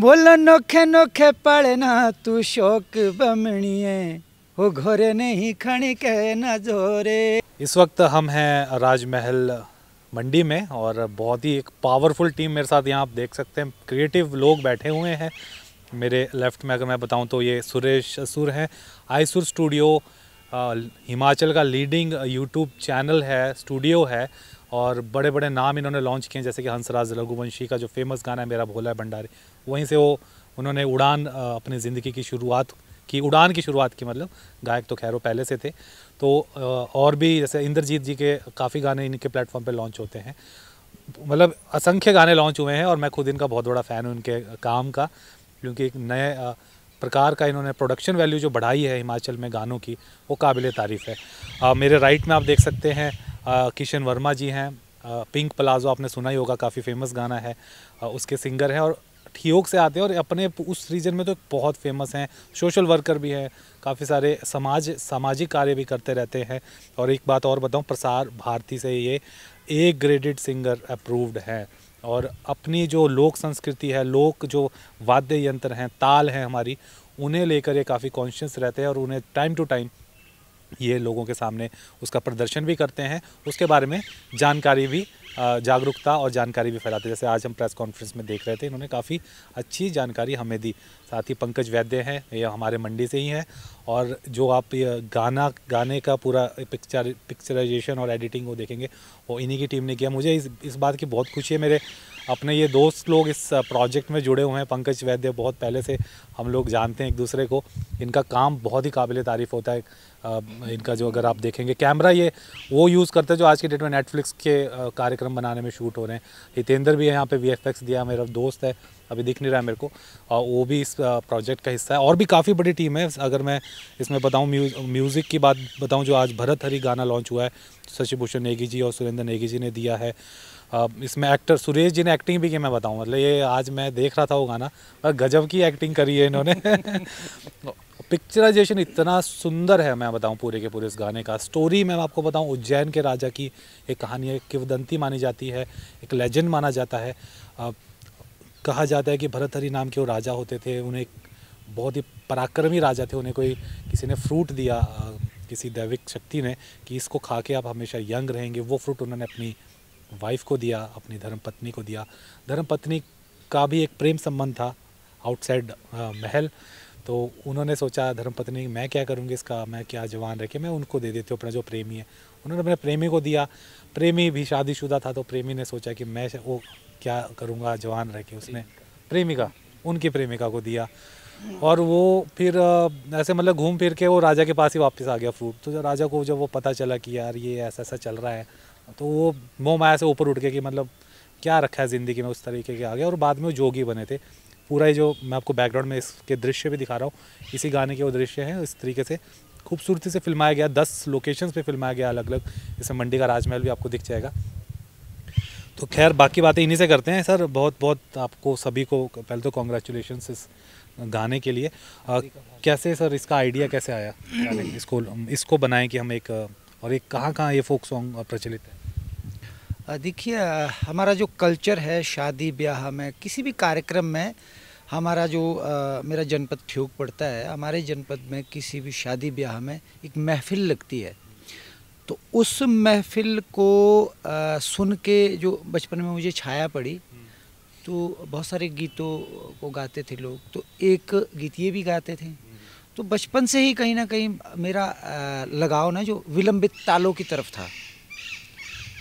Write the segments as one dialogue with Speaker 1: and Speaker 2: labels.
Speaker 1: बोल नोखे नोखे पालना तू शोक बमणिए हो घोरे नहीं खणी के न जोरे
Speaker 2: इस वक्त हम हैं राजमहल मंडी में और बहुत ही एक पावरफुल टीम मेरे साथ यहाँ आप देख सकते हैं क्रिएटिव लोग बैठे हुए हैं मेरे लेफ्ट में अगर मैं बताऊँ तो ये सुरेश सुर हैं आईसुर स्टूडियो हिमाचल का लीडिंग यूट्यूब चैनल है स्टूडियो है और बड़े बड़े नाम इन्होंने लॉन्च किए जैसे कि हंसराज रघुवंशी का जो फेमस गाना है मेरा भोला है भंडारी वहीं से वो उन्होंने उड़ान अपनी ज़िंदगी की शुरुआत की उड़ान की शुरुआत की मतलब गायक तो खैर वो पहले से थे तो और भी जैसे इंद्रजीत जी के काफ़ी गाने इनके प्लेटफॉर्म पर लॉन्च होते हैं मतलब असंख्य गाने लॉन्च हुए हैं और मैं खुद इनका बहुत बड़ा फ़ैन हूँ इनके काम का क्योंकि एक नए प्रकार का इन्होंने प्रोडक्शन वैल्यू जो बढ़ाई है हिमाचल में गानों की वो काबिल तारीफ़ है आ, मेरे राइट में आप देख सकते हैं किशन वर्मा जी हैं पिंक प्लाजो आपने सुना ही होगा काफ़ी फेमस गाना है उसके सिंगर हैं और ठियोग से आते हैं और अपने उस रीजन में तो बहुत फेमस हैं सोशल वर्कर भी हैं काफ़ी सारे समाज सामाजिक कार्य भी करते रहते हैं और एक बात और बताऊं प्रसार भारती से ये ए ग्रेडेड सिंगर अप्रूव्ड हैं और अपनी जो लोक संस्कृति है लोक जो वाद्य यंत्र हैं ताल हैं हमारी उन्हें लेकर ये काफ़ी कॉन्शियस रहते हैं और उन्हें टाइम टू टाइम ये लोगों के सामने उसका प्रदर्शन भी करते हैं उसके बारे में जानकारी भी जागरूकता और जानकारी भी फैलाते जैसे आज हम प्रेस कॉन्फ्रेंस में देख रहे थे इन्होंने काफ़ी अच्छी जानकारी हमें दी साथ ही पंकज वैद्य हैं ये हमारे मंडी से ही हैं और जो आप ये गाना गाने का पूरा पिक्चर पिक्चराइजेशन और एडिटिंग वो देखेंगे वो इन्हीं की टीम ने किया मुझे इस इस बात की बहुत खुशी है मेरे अपने ये दोस्त लोग इस प्रोजेक्ट में जुड़े हुए हैं पंकज वैद्य बहुत पहले से हम लोग जानते हैं एक दूसरे को इनका काम बहुत ही काबिल तारीफ़ होता है इनका जो अगर आप देखेंगे कैमरा ये वो यूज़ करते हैं जो आज के डेट में नेटफ्लिक्स के कार्यक्रम बनाने में शूट हो रहे हैं हितेंद्र भी है यहाँ पे वी दिया मेरा दोस्त है अभी दिख नहीं रहा है मेरे को और वो भी इस प्रोजेक्ट का हिस्सा है और भी काफ़ी बड़ी टीम है अगर मैं इसमें बताऊँ म्यूज, म्यूज़िक की बात बताऊँ जो आज भरत हरी गाना लॉन्च हुआ है शशिभूषण नेगी जी और सुरेंद्र नेगी जी ने दिया है इसमें एक्टर सुरेश जी ने एक्टिंग भी की मैं बताऊँ मतलब ये आज मैं देख रहा था वो गाना और गजब की एक्टिंग करी है इन्होंने पिक्चराइजेशन इतना सुंदर है मैं बताऊं पूरे के पूरे इस गाने का स्टोरी मैं आपको बताऊं उज्जैन के राजा की एक कहानी है किवदंती मानी जाती है एक लेजेंड माना जाता है कहा जाता है कि भरत हरि नाम के वो राजा होते थे उन्हें बहुत ही पराक्रमी राजा थे उन्हें कोई किसी ने फ्रूट दिया किसी दैविक शक्ति ने कि इसको खा के आप हमेशा यंग रहेंगे वो फ्रूट उन्होंने अपनी वाइफ को दिया अपनी धर्मपत्नी को दिया धर्मपत्नी का भी एक प्रेम संबंध था आउटसाइड महल तो उन्होंने सोचा धर्मपत्नी मैं क्या करूँगी इसका मैं क्या जवान रह के मैं उनको दे देती हूँ अपना जो प्रेमी है उन्होंने अपने प्रेमी को दिया प्रेमी भी शादीशुदा था तो प्रेमी ने सोचा कि मैं वो क्या करूँगा जवान रह के उसने प्रेमिका उनकी प्रेमिका को दिया और वो फिर ऐसे मतलब घूम फिर के वो राजा के पास ही वापस आ गया फ्रूट तो जब राजा को जब वो पता चला कि यार ये ऐसा ऐसा चल रहा है तो वो मोह माया से ऊपर उठ के कि मतलब क्या रखा है ज़िंदगी में उस तरीके के आ गया और बाद में वो जोगी बने थे पूरा ही जो मैं आपको बैकग्राउंड में इसके दृश्य भी दिखा रहा हूँ इसी गाने के वो दृश्य हैं इस तरीके से खूबसूरती से फिल्माया गया दस लोकेशंस पे फिल्माया गया अलग अलग जैसे मंडी का राजमहल भी आपको दिख जाएगा तो खैर बाकी बातें इन्हीं से करते हैं सर बहुत बहुत आपको सभी को पहले तो कॉन्ग्रेचुलेशन इस गाने के लिए आ, कैसे सर इसका आइडिया कैसे आया इसको इसको बनाएं कि हम एक और एक कहाँ कहाँ ये फोक सॉन्ग प्रचलित
Speaker 1: है देखिए हमारा जो कल्चर है शादी ब्याह में किसी भी कार्यक्रम में हमारा जो आ, मेरा जनपद ठ्योग पड़ता है हमारे जनपद में किसी भी शादी ब्याह में एक महफिल लगती है तो उस महफिल को आ, सुन के जो बचपन में मुझे छाया पड़ी तो बहुत सारे गीतों को गाते थे लोग तो एक गीत ये भी गाते थे तो बचपन से ही कहीं ना कहीं मेरा आ, लगाव ना जो विलंबित तालों की तरफ था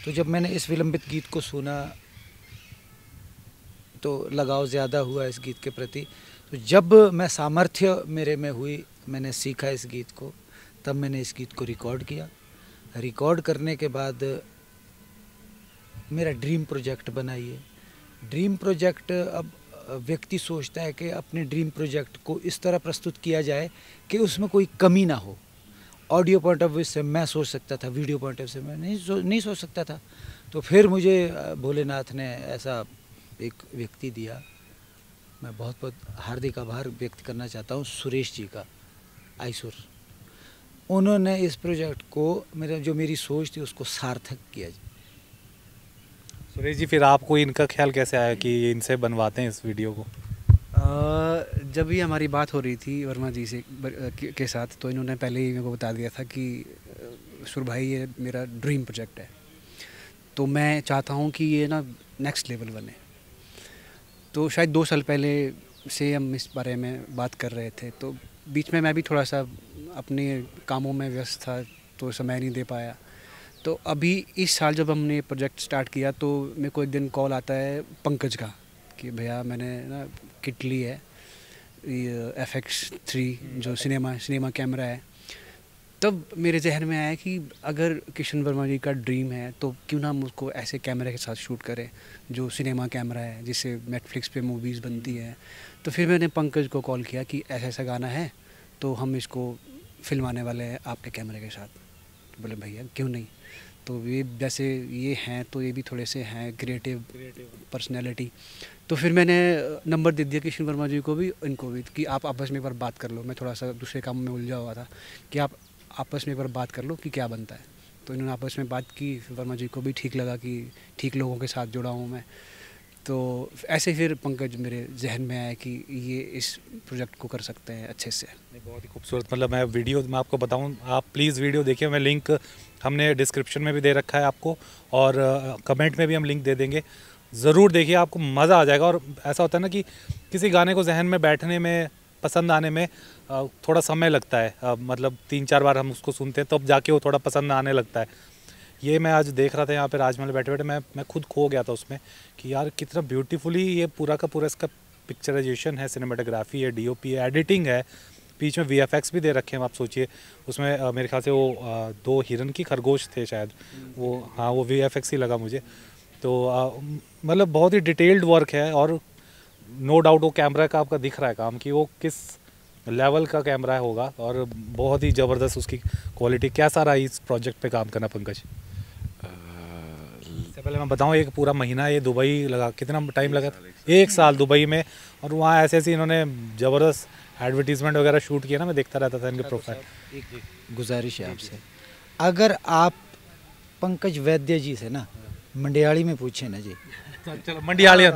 Speaker 1: तो जब मैंने इस विलंबित गीत को सुना तो लगाव ज़्यादा हुआ इस गीत के प्रति तो जब मैं सामर्थ्य मेरे में हुई मैंने सीखा इस गीत को तब मैंने इस गीत को रिकॉर्ड किया रिकॉर्ड करने के बाद मेरा ड्रीम प्रोजेक्ट बनाइए ड्रीम प्रोजेक्ट अब व्यक्ति सोचता है कि अपने ड्रीम प्रोजेक्ट को इस तरह प्रस्तुत किया जाए कि उसमें कोई कमी ना हो ऑडियो पॉइंट ऑफ व्यू से मैं सोच सकता था वीडियो पॉइंट ऑफ व्यू से मैं नहीं सो, नहीं सोच सकता था तो फिर मुझे भोलेनाथ ने ऐसा एक व्यक्ति दिया मैं बहुत बहुत हार्दिक आभार व्यक्त करना चाहता हूँ सुरेश जी का आईसुर उन्होंने इस प्रोजेक्ट को मेरा जो मेरी सोच थी उसको सार्थक
Speaker 2: किया सुरेश जी फिर आपको इनका ख्याल कैसे आया कि इनसे बनवाते हैं इस वीडियो को
Speaker 3: जब ये हमारी बात हो रही थी वर्मा जी से के साथ तो इन्होंने पहले ही मेरे को बता दिया था कि सुर भाई ये मेरा ड्रीम प्रोजेक्ट है तो मैं चाहता हूँ कि ये ना नेक्स्ट लेवल बने तो शायद दो साल पहले से हम इस बारे में बात कर रहे थे तो बीच में मैं भी थोड़ा सा अपने कामों में व्यस्त था तो समय नहीं दे पाया तो अभी इस साल जब हमने प्रोजेक्ट स्टार्ट किया तो मेरे को एक दिन कॉल आता है पंकज का कि भैया मैंने ना किट ली है एफ एक्स थ्री जो सिनेमा सिनेमा कैमरा है तब मेरे जहन में आया कि अगर किशन वर्मा जी का ड्रीम है तो क्यों ना हम उसको ऐसे कैमरे के साथ शूट करें जो सिनेमा कैमरा है जिससे नेटफ्लिक्स पे मूवीज़ बनती है तो फिर मैंने पंकज को कॉल किया कि ऐसा ऐसा गाना है तो हम इसको फिल्माने वाले हैं आपके कैमरे के साथ तो बोले भैया क्यों नहीं तो ये वैसे ये हैं तो ये भी थोड़े से हैं क्रिएटिव पर्सनैलिटी तो फिर मैंने नंबर दे दिया किशन वर्मा जी को भी इनको भी कि आप आपस में एक बार बात कर लो मैं थोड़ा सा दूसरे काम में उलझा हुआ था कि आप आपस में एक बार बात कर लो कि क्या बनता है तो इन्होंने आपस में बात की वर्मा जी को भी ठीक लगा कि ठीक लोगों के साथ जुड़ा हूँ मैं तो ऐसे फिर पंकज मेरे जहन में आया कि ये इस प्रोजेक्ट को कर सकते हैं अच्छे से बहुत ही
Speaker 2: खूबसूरत मतलब मैं वीडियो मैं आपको बताऊं आप प्लीज़ वीडियो देखिए मैं लिंक हमने डिस्क्रिप्शन में भी दे रखा है आपको और कमेंट में भी हम लिंक दे देंगे ज़रूर देखिए आपको मज़ा आ जाएगा और ऐसा होता है ना कि किसी गाने को जहन में बैठने में पसंद आने में थोड़ा समय लगता है मतलब तीन चार बार हम उसको सुनते हैं तब तो जाके वो थोड़ा पसंद आने लगता है ये मैं आज देख रहा था यहाँ पे राजमहल बैठे बैठे मैं मैं खुद खो गया था उसमें कि यार कितना ब्यूटीफुली ये पूरा का पूरा इसका पिक्चराइजेशन है सिनेमाटोग्राफी है डीओपी है एडिटिंग है बीच में वी भी दे रखे हैं आप सोचिए उसमें आ, मेरे ख्याल से वो आ, दो हिरन की खरगोश थे शायद वो हाँ वो वी ही लगा मुझे तो मतलब बहुत ही डिटेल्ड वर्क है और नो डाउट वो कैमरा का आपका दिख रहा है काम कि वो किस लेवल का कैमरा होगा और बहुत ही ज़बरदस्त उसकी क्वालिटी कैसा रहा इस प्रोजेक्ट पे काम करना पंकज इससे पहले मैं बताऊँ एक पूरा महीना ये दुबई लगा कितना टाइम लगा था एक साल दुबई में और वहाँ ऐसे ऐसे इन्होंने ज़बरदस्त एडवर्टीज़मेंट वगैरह शूट किया ना मैं देखता रहता था इनके प्रोफाइल अच्छा, अच्छा, एक गुजारिश है आपसे अगर आप पंकज वैद्य जी से ना मंडियाली में पूछे ना जी
Speaker 1: मंडियाली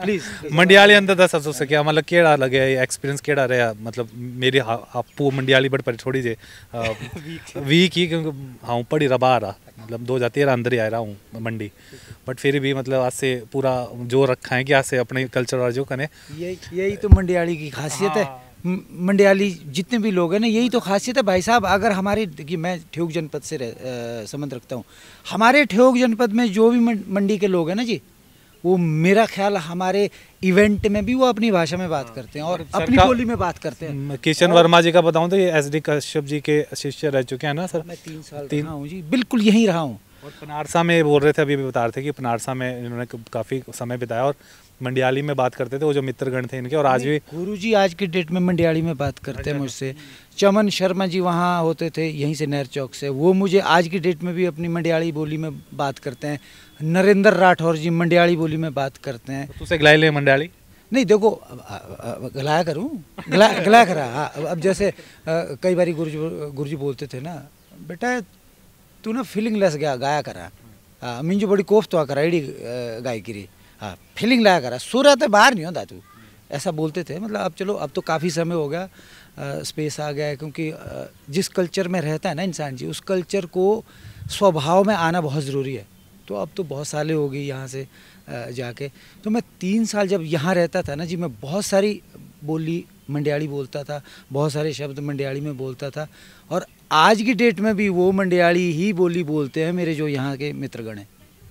Speaker 1: प्लीज अंदर दस
Speaker 2: हसो सके मतलब केड़ा लगे एक्सपीरियंस केड़ा रहा मतलब मेरी आपू मंडियाली बट पर छोड़ी जे वीक ही क्योंकि हाँ पढ़ी रहा बाहर मतलब दो हजार तेरह अंदर ही आ रहा हूँ मंडी बट फिर भी मतलब आज से पूरा जो रखा है कि आज से अपने कल्चर और जो कने
Speaker 1: यही तो मंडियाली की खासियत है हाँ। मंडियाली जितने भी लोग हैं ना यही तो खासियत है भाई साहब अगर हमारे कि मैं ठेक जनपद से संबंध रखता हूँ हमारे ठेक जनपद में जो भी मंडी के लोग हैं ना जी वो मेरा ख्याल हमारे इवेंट में भी वो अपनी भाषा में बात हाँ। करते हैं और अपनी बोली में बात करते हैं किशन वर्मा
Speaker 2: जी का बताऊं तो ये एस डी कश्यप जी के शिष्य रह चुके हैं ना सर हाँ, मैं तीन साल तीन हूँ जी बिल्कुल यहीं रहा हूँ और पनारसा में बोल रहे थे अभी भी बता रहे थे कि पनारसा में इन्होंने काफ़ी समय बिताया और मंडियाली में बात करते थे वो जो मित्रगण थे इनके और आज भी गुरु जी आज के डेट में मंडियाली में बात करते हैं अच्छा। मुझसे चमन शर्मा जी
Speaker 1: वहाँ होते थे यहीं से नहर चौक से वो मुझे आज की डेट में भी अपनी मंडियाली बोली में बात करते हैं नरेंद्र राठौर जी मंडियाली बोली में बात करते हैं तो गलाई ले मंडियाली नहीं देखो गलाया करूँ गला गलाया करा अब जैसे कई बार गुरु जी बोलते थे ना बेटा तू ना फीलिंग लेस गया गाया करा हां मुंहिंजी बड़ी कोफ तो करा अहिड़ी गायकिरी हाँ फीलिंग लाया करा सो रहा था बाहर नहीं होता तू ऐसा बोलते थे मतलब अब चलो अब तो काफ़ी समय हो गया आ, स्पेस आ गया है क्योंकि आ, जिस कल्चर में रहता है ना इंसान जी उस कल्चर को स्वभाव में आना बहुत ज़रूरी है तो अब तो बहुत साले हो गई यहाँ से आ, जाके तो मैं तीन साल जब यहाँ रहता था ना जी मैं बहुत सारी बोली मंडयाली बोलता था बहुत सारे शब्द मंडयाली में बोलता था और आज की डेट में भी वो मंडियाली ही बोली बोलते हैं मेरे जो यहाँ के मित्रगण हैं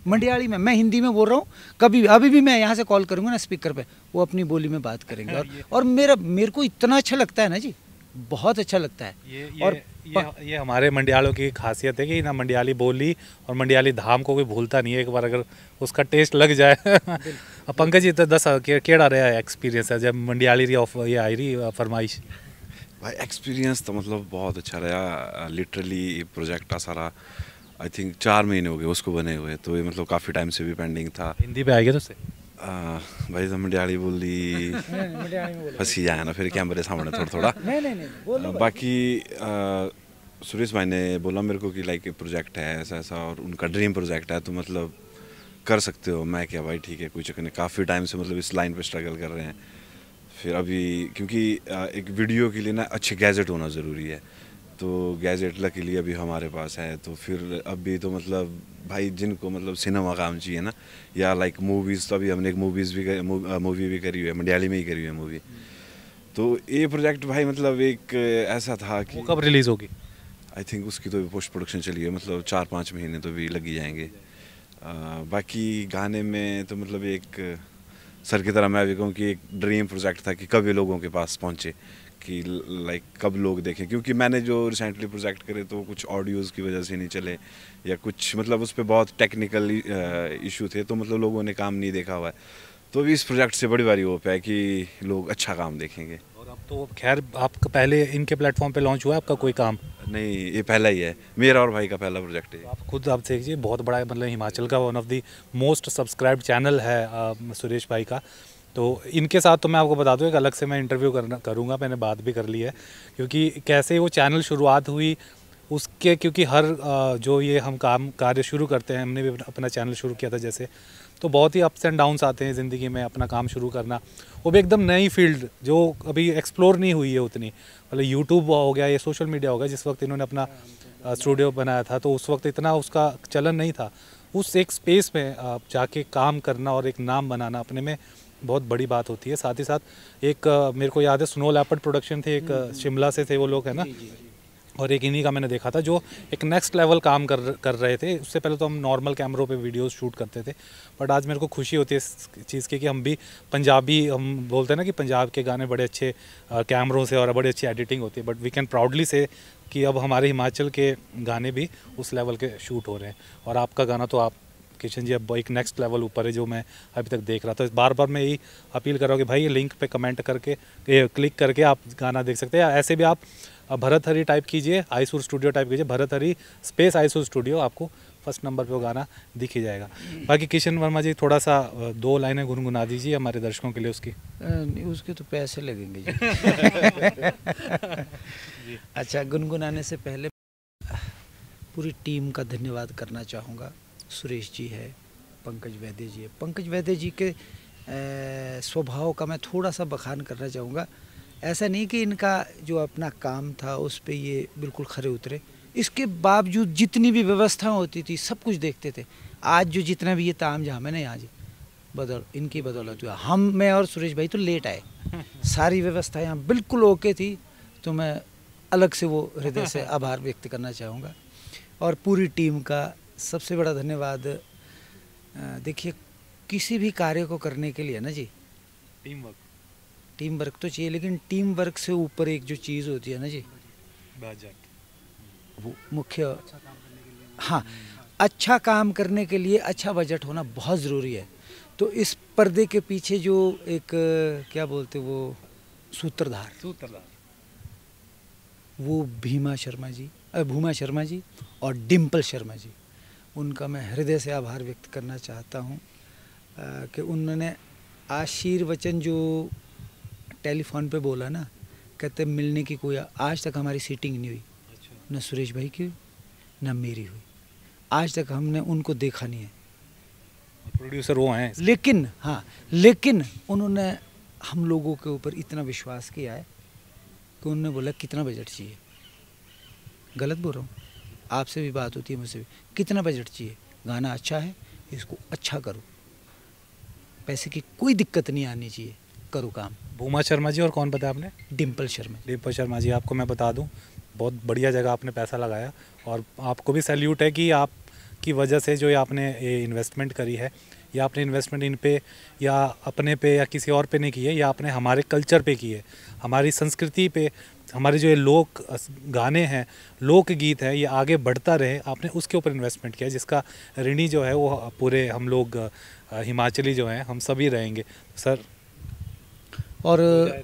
Speaker 1: मंडियाली में मैं हिंदी में बोल रहा हूँ कभी अभी भी मैं यहाँ से कॉल करूँगा ना स्पीकर पे वो अपनी बोली में बात करेंगे और और मेरा मेरे को इतना अच्छा लगता है ना जी
Speaker 2: बहुत अच्छा लगता है ये, ये, और ये, ये हमारे मंडियालों की खासियत है कि ना मंडियाली बोली और मंडियाली धाम को कोई भूलता नहीं है एक बार अगर उसका टेस्ट लग जाए पंकज जी तो दस केड़ा रहा एक्सपीरियंस
Speaker 4: है जब मंडियाली री ऑफ ये आई रही फरमाइश भाई एक्सपीरियंस तो मतलब बहुत अच्छा रहा लिटरली ये प्रोजेक्ट का सारा आई थिंक चार महीने हो गए उसको बने हुए तो ये मतलब काफ़ी टाइम से भी पेंडिंग था हिंदी पे गया तो से आ, भाई तो बोल बोली फंसी जाए ना फिर कैमरे सामने थोड़ा थोड़ा नहीं,
Speaker 1: नहीं, नहीं,
Speaker 4: बाकी सुरेश भाई ने बोला मेरे को कि लाइक प्रोजेक्ट है ऐसा ऐसा और उनका ड्रीम प्रोजेक्ट है तो मतलब कर सकते हो मैं क्या भाई ठीक है कोई चक्कर नहीं काफ़ी टाइम से मतलब इस लाइन पे स्ट्रगल कर रहे हैं फिर अभी क्योंकि एक वीडियो के लिए ना अच्छे गैजेट होना ज़रूरी है तो गैजेट के लिए अभी हमारे पास है तो फिर अभी तो मतलब भाई जिनको मतलब सिनेमा काम चाहिए ना या लाइक मूवीज़ तो अभी हमने एक मूवीज़ भी मूवी भी करी हुई है मंडियाली में ही करी हुई है मूवी तो ये प्रोजेक्ट भाई मतलब एक ऐसा था कि कब रिलीज़ होगी आई थिंक उसकी तो पोस्ट प्रोडक्शन चली है मतलब चार पाँच महीने तो भी लगी जाएंगे आ, बाकी गाने में तो मतलब एक सर की तरह मैं भी कहूँ कि एक ड्रीम प्रोजेक्ट था कि कब ये लोगों के पास पहुँचे कि लाइक कब लोग देखें क्योंकि मैंने जो रिसेंटली प्रोजेक्ट करे तो कुछ ऑडियोज़ की वजह से नहीं चले या कुछ मतलब उस पर बहुत टेक्निकल इशू थे तो मतलब लोगों ने काम नहीं देखा हुआ है तो अभी इस प्रोजेक्ट से बड़ी बारी होप है कि लोग अच्छा काम देखेंगे
Speaker 2: तो खैर आपका पहले इनके प्लेटफॉर्म पे लॉन्च हुआ आपका कोई काम
Speaker 4: नहीं ये पहला ही है मेरा और भाई का पहला प्रोजेक्ट है आप
Speaker 2: खुद आप देखिए बहुत बड़ा मतलब हिमाचल का one of the most subscribe channel है आ, सुरेश भाई का तो इनके साथ तो मैं आपको बता दूँ एक अलग से मैं इंटरव्यू करना करूँगा मैंने बात भी कर ली है क्योंकि कैसे वो चैनल शुरुआत हुई उसके क्योंकि हर जो ये हम काम कार्य शुरू करते हैं हमने भी अपना चैनल शुरू किया था जैसे तो बहुत ही अप्स एंड डाउन्स आते हैं ज़िंदगी में अपना काम शुरू करना वो भी एकदम नई फील्ड जो अभी एक्सप्लोर नहीं हुई है उतनी मतलब यूट्यूब हो गया या सोशल मीडिया हो गया जिस वक्त इन्होंने अपना स्टूडियो बनाया था तो उस वक्त इतना उसका चलन नहीं था उस एक स्पेस में आप जाके काम करना और एक नाम बनाना अपने में बहुत बड़ी बात होती है साथ ही साथ एक मेरे को याद है स्नो लैपर्ड प्रोडक्शन थे एक हम्म, हम्म। शिमला से थे वो लोग है ना और एक इन्हीं का मैंने देखा था जो एक नेक्स्ट लेवल काम कर कर रहे थे उससे पहले तो हम नॉर्मल कैमरों पे वीडियोस शूट करते थे बट आज मेरे को खुशी होती है इस चीज़ की कि हम भी पंजाबी हम बोलते हैं ना कि पंजाब के गाने बड़े अच्छे कैमरों से और बड़ी अच्छी एडिटिंग होती है बट वी कैन प्राउडली से कि अब हमारे हिमाचल के गाने भी उस लेवल के शूट हो रहे हैं और आपका गाना तो आप एप्लीकेशन जी अब एक नेक्स्ट लेवल ऊपर है जो मैं अभी तक देख रहा था तो बार बार मैं यही अपील कर रहा हूँ कि भाई ये लिंक पे कमेंट करके क्लिक करके आप गाना देख सकते हैं ऐसे भी आप भरत हरी टाइप कीजिए आईसूर स्टूडियो टाइप कीजिए भरत हरी स्पेस आईसूर स्टूडियो आपको फर्स्ट नंबर पे वो गाना दिख ही जाएगा बाकी किशन वर्मा जी थोड़ा सा दो लाइनें गुनगुना दीजिए हमारे दर्शकों के लिए उसकी उसके
Speaker 1: तो पैसे लगेंगे जी अच्छा गुनगुनाने से पहले पूरी टीम का धन्यवाद करना चाहूँगा सुरेश जी है पंकज वैद्य जी है पंकज वैद्य जी के स्वभाव का मैं थोड़ा सा बखान करना चाहूँगा ऐसा नहीं कि इनका जो अपना काम था उस पर ये बिल्कुल खरे उतरे इसके बावजूद जितनी भी व्यवस्था होती थी सब कुछ देखते थे आज जो जितना भी ये ताम जहाँ मैंने आज बदौल इनकी बदौलत हुआ हम मैं और सुरेश भाई तो लेट आए सारी व्यवस्था यहाँ बिल्कुल ओके थी तो मैं अलग से वो हृदय से आभार व्यक्त करना चाहूँगा और पूरी टीम का सबसे बड़ा धन्यवाद देखिए किसी भी कार्य को करने के लिए ना जी टीम वर्क टीम वर्क तो चाहिए लेकिन टीम वर्क से ऊपर एक जो चीज़ होती है ना जी बजट वो मुख्य अच्छा हाँ अच्छा काम करने के लिए अच्छा बजट होना बहुत ज़रूरी है तो इस पर्दे के पीछे जो एक क्या बोलते वो सूत्रधार सूत्रधार वो भीमा शर्मा जी भूमा शर्मा जी और डिम्पल शर्मा जी उनका मैं हृदय से आभार व्यक्त करना चाहता हूँ कि उन्होंने आशीर्वचन जो टेलीफोन पे बोला ना कहते मिलने की कोई आज तक हमारी सीटिंग नहीं हुई अच्छा। न सुरेश भाई की न मेरी हुई आज तक हमने उनको देखा नहीं है
Speaker 2: प्रोड्यूसर वो हैं
Speaker 1: लेकिन हाँ लेकिन उन्होंने हम लोगों के ऊपर इतना विश्वास किया है कि उन्होंने बोला कितना बजट चाहिए गलत बोल रहा हूँ आपसे भी बात होती है मुझसे भी कितना बजट चाहिए गाना अच्छा है
Speaker 2: इसको अच्छा करो पैसे की कोई दिक्कत नहीं आनी चाहिए करो काम भूमा शर्मा जी और कौन बताया आपने डिम्पल शर्मा डिम्पल शर्मा जी आपको मैं बता दूँ बहुत बढ़िया जगह आपने पैसा लगाया और आपको भी सैल्यूट है कि आप की वजह से जो ये आपने ये इन्वेस्टमेंट करी है या आपने इन्वेस्टमेंट इन पे या अपने पे या किसी और पे नहीं की है या आपने हमारे कल्चर पे की है हमारी संस्कृति पे हमारे जो ये लोक गाने हैं लोक गीत हैं ये आगे बढ़ता रहे आपने उसके ऊपर इन्वेस्टमेंट किया जिसका ऋणी जो है वो पूरे हम लोग हिमाचली जो हैं हम सभी रहेंगे सर और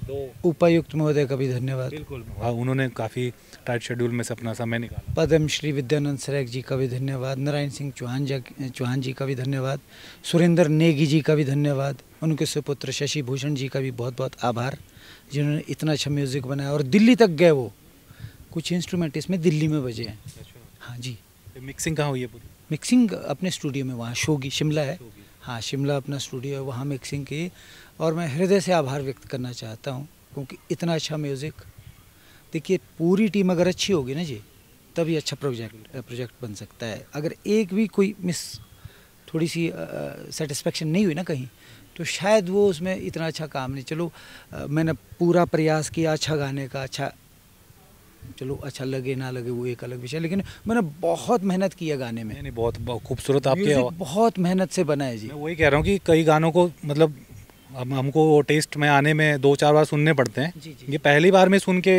Speaker 2: तो। उपायुक्त महोदय का भी धन्यवाद बिल्कुल हाँ, उन्होंने काफ़ी टाइट शेड्यूल में से अपना समय निकाला
Speaker 1: पद्म श्री विद्यानंद सरेख जी का भी धन्यवाद नारायण सिंह चौहान जी चौहान जी का भी धन्यवाद सुरेंद्र नेगी जी का भी धन्यवाद उनके सुपुत्र शशि भूषण जी का भी बहुत बहुत आभार जिन्होंने इतना अच्छा म्यूज़िक बनाया और दिल्ली तक गए वो कुछ इंस्ट्रूमेंट इसमें दिल्ली में बजे हैं अच्छा, अच्छा। हाँ जी मिक्सिंग कहाँ हुई है पूरी मिक्सिंग अपने स्टूडियो में वहाँ शोगी शिमला है हाँ शिमला अपना स्टूडियो है वहाँ मिक्सिंग की और मैं हृदय से आभार व्यक्त करना चाहता हूँ क्योंकि इतना अच्छा म्यूज़िक देखिए पूरी टीम अगर अच्छी होगी ना जी तभी अच्छा प्रोजेक्ट प्रोजेक्ट बन सकता है अगर एक भी कोई मिस थोड़ी सी सेटिस्फेक्शन नहीं हुई ना कहीं तो शायद वो उसमें इतना अच्छा काम नहीं चलो आ, मैंने पूरा प्रयास किया अच्छा गाने का अच्छा चलो अच्छा लगे ना लगे वो एक अलग विषय लेकिन मैंने बहुत मेहनत की है गाने में नहीं बहुत खूबसूरत आपके
Speaker 2: बहुत मेहनत से बना है जी मैं वही कह रहा हूँ कि कई गानों को मतलब अब हमको टेस्ट में आने में दो चार बार सुनने पड़ते हैं जी, जी। ये पहली बार में सुन के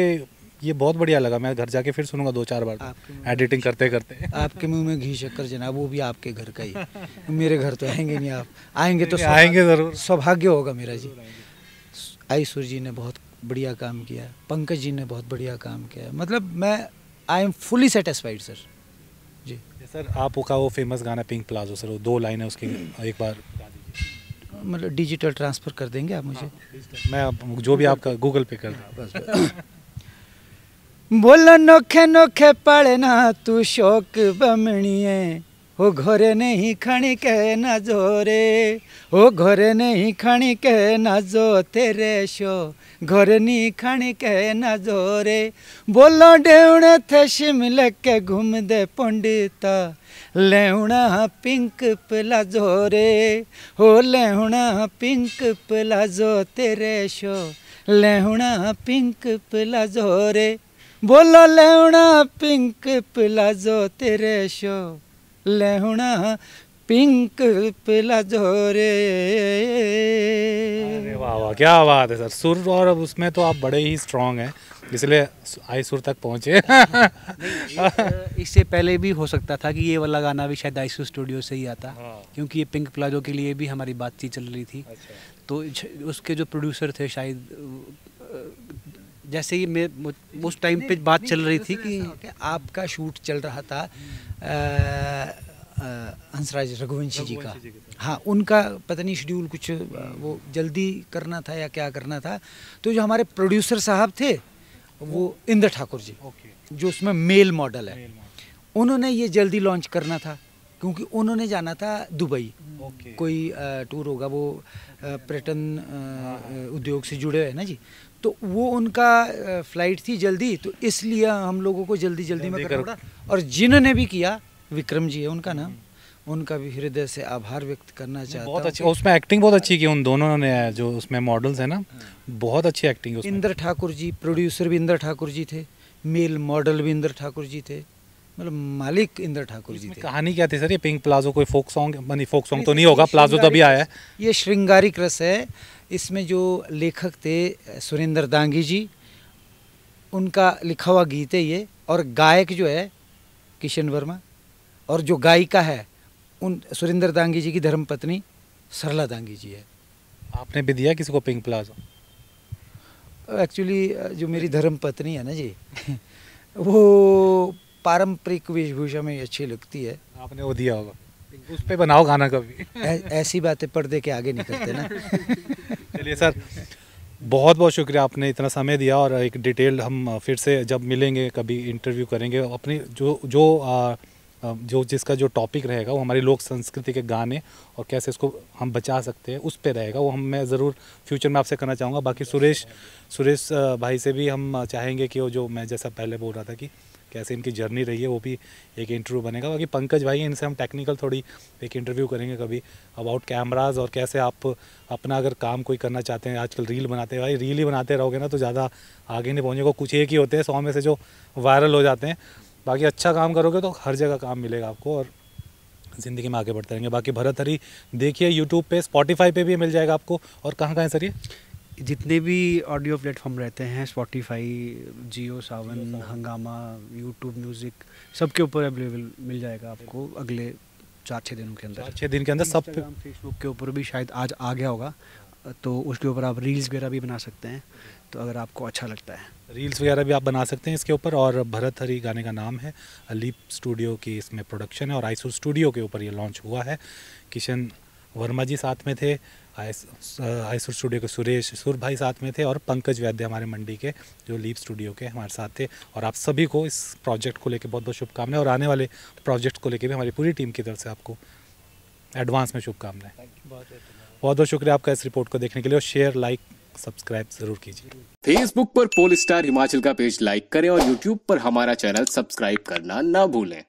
Speaker 2: ये बहुत बढ़िया लगा मैं घर जाके फिर सुनूंगा दो चार बार एडिटिंग करते करते आपके मुंह में घी शक्कर जनाब वो भी आपके घर का ही
Speaker 1: मेरे घर तो आएंगे नहीं आप आएंगे तो आएंगे जरूर सौभाग्य होगा मेरा जी आईसुर जी ने बहुत बढ़िया काम किया पंकज जी ने बहुत बढ़िया काम किया मतलब मैं I am
Speaker 2: fully satisfied sir ji sir आपका वो फेमस गाना पिंक प्लाजो सर वो दो लाइन है उसकी एक बार मतलब डिजिटल ट्रांसफ़र कर देंगे आप मुझे हाँ, मैं आप जो भी आपका गूगल पे कर दूँ
Speaker 1: बोलो नोखे नोखे पड़े ना तू शौक है ओ घरे नहीं खणी के नजो रे ओ घरे नहीं खणी के नजो तेरे शो घरे नहीं खणी के नजो रे बोलो डेवणे थे शिमल के घूम दे पंडिता लेना पिंक प्लाजो रे हो लेना पिंक प्लाजो तेरे शो लेना पिंक प्लाजो रे बोलो लेना पिंक प्लाजो तेरे शो लेहुणा पिंक पिला जोरे
Speaker 2: वाह वाह क्या बात है सर सुर और उसमें तो आप बड़े ही स्ट्रांग हैं इसलिए आई सुर तक पहुँचे
Speaker 3: इससे पहले भी हो सकता था कि ये वाला गाना भी शायद आई स्टूडियो से ही आता हाँ। क्योंकि ये पिंक प्लाजो के लिए भी हमारी बातचीत चल रही थी अच्छा। तो उसके जो प्रोड्यूसर थे शायद जैसे ही मैं उस टाइम पे बात चल रही थी कि
Speaker 1: आपका शूट चल रहा था हम्म। हंसराज रघुवंशी जी का हाँ उनका पता नहीं शेड्यूल कुछ वो जल्दी करना था या क्या करना था तो जो हमारे प्रोड्यूसर साहब थे वो इंद्र ठाकुर जी जो उसमें मेल मॉडल है उन्होंने ये जल्दी लॉन्च करना था क्योंकि उन्होंने जाना था दुबई कोई टूर होगा वो पर्यटन हाँ, हाँ। उद्योग से जुड़े हुए हैं ना जी तो वो उनका फ्लाइट थी जल्दी तो इसलिए हम लोगों को जल्दी जल्दी में करना पड़ा और जिन्होंने भी किया विक्रम जी है उनका नाम हम्म। उनका भी हृदय से आभार व्यक्त करना चाहता बहुत अच्छी उसमें
Speaker 2: एक्टिंग बहुत अच्छी की उन दोनों ने जो उसमें मॉडल्स है ना हाँ। बहुत अच्छी एक्टिंग
Speaker 1: इंद्र ठाकुर जी प्रोड्यूसर भी इंद्र ठाकुर जी थे मेल मॉडल भी इंद्र ठाकुर जी थे मतलब मालिक इंद्र ठाकुर जी
Speaker 2: थे कहानी क्या थी सर ये पिंक प्लाजो कोई फोक सॉन्ग मानी फोक
Speaker 1: सॉन्ग तो नहीं होगा प्लाजो तो अभी आया है ये श्रृंगारिक रस है इसमें जो लेखक थे सुरेंद्र दांगी जी उनका लिखा हुआ गीत है ये और गायक जो है किशन वर्मा और जो गायिका है उन सुरेंद्र दांगी जी की धर्मपत्नी सरला दांगी जी है आपने भी दिया किसी को पिंक प्लाजा एक्चुअली जो मेरी धर्मपत्नी है ना जी वो पारंपरिक वेशभूषा में अच्छी लगती है आपने वो दिया होगा उस पर बनाओ गाना कभी ऐसी बातें पर्दे के आगे निकलते ना
Speaker 2: चलिए सर बहुत बहुत शुक्रिया आपने इतना समय दिया और एक डिटेल्ड हम फिर से जब मिलेंगे कभी इंटरव्यू करेंगे अपनी जो जो आ, जो जिसका जो टॉपिक रहेगा वो हमारी लोक संस्कृति के गाने और कैसे इसको हम बचा सकते हैं उस पर रहेगा वो हम मैं ज़रूर फ्यूचर में आपसे करना चाहूँगा बाकी सुरेश सुरेश भाई से भी हम चाहेंगे कि वो जो मैं जैसा पहले बोल रहा था कि कैसे इनकी जर्नी रही है वो भी एक इंटरव्यू बनेगा बाकी पंकज भाई इनसे हम टेक्निकल थोड़ी एक इंटरव्यू करेंगे कभी अबाउट कैमराज और कैसे आप अपना अगर काम कोई करना चाहते हैं आजकल रील बनाते हैं भाई रील ही बनाते रहोगे ना तो ज़्यादा आगे नहीं पहुँचेगा कुछ एक ही होते हैं सौ में से जो वायरल हो जाते हैं बाकी अच्छा काम करोगे तो हर जगह काम मिलेगा आपको और ज़िंदगी में आगे बढ़ते रहेंगे बाकी भरत हरी देखिए यूट्यूब पे स्पॉटीफाई पे भी मिल जाएगा आपको और कहाँ कहाँ सर ये जितने भी
Speaker 3: ऑडियो प्लेटफॉर्म रहते हैं स्पॉटिफाई जियो सावन हंगामा यूट्यूब म्यूज़िक सब के ऊपर अवेलेबल मिल जाएगा आपको अगले चार छः दिनों के अंदर छः दिन के अंदर सब फेसबुक के ऊपर भी शायद आज आ गया होगा तो उसके ऊपर आप रील्स वगैरह भी बना सकते हैं तो अगर आपको अच्छा लगता है
Speaker 2: रील्स वगैरह भी आप बना सकते हैं इसके ऊपर और भरत हरी गाने का नाम है अलीप स्टूडियो की इसमें प्रोडक्शन है और आईसू स्टूडियो के ऊपर ये लॉन्च हुआ है किशन वर्मा जी साथ में थे सुर स्टूडियो के सुरेश सुर भाई साथ में थे और पंकज वैद्य हमारे मंडी के जो लीप स्टूडियो के हमारे साथ थे और आप सभी को इस प्रोजेक्ट को लेकर बहुत बहुत शुभकामनाएं और आने वाले प्रोजेक्ट को लेकर भी हमारी पूरी टीम की तरफ से आपको एडवांस में शुभकामनाएं बहुत बहुत शुक्रिया आपका इस रिपोर्ट को देखने के लिए और शेयर लाइक सब्सक्राइब जरूर
Speaker 3: कीजिए फेसबुक पर पोल स्टार हिमाचल का पेज लाइक करें और यूट्यूब पर हमारा चैनल सब्सक्राइब करना ना भूलें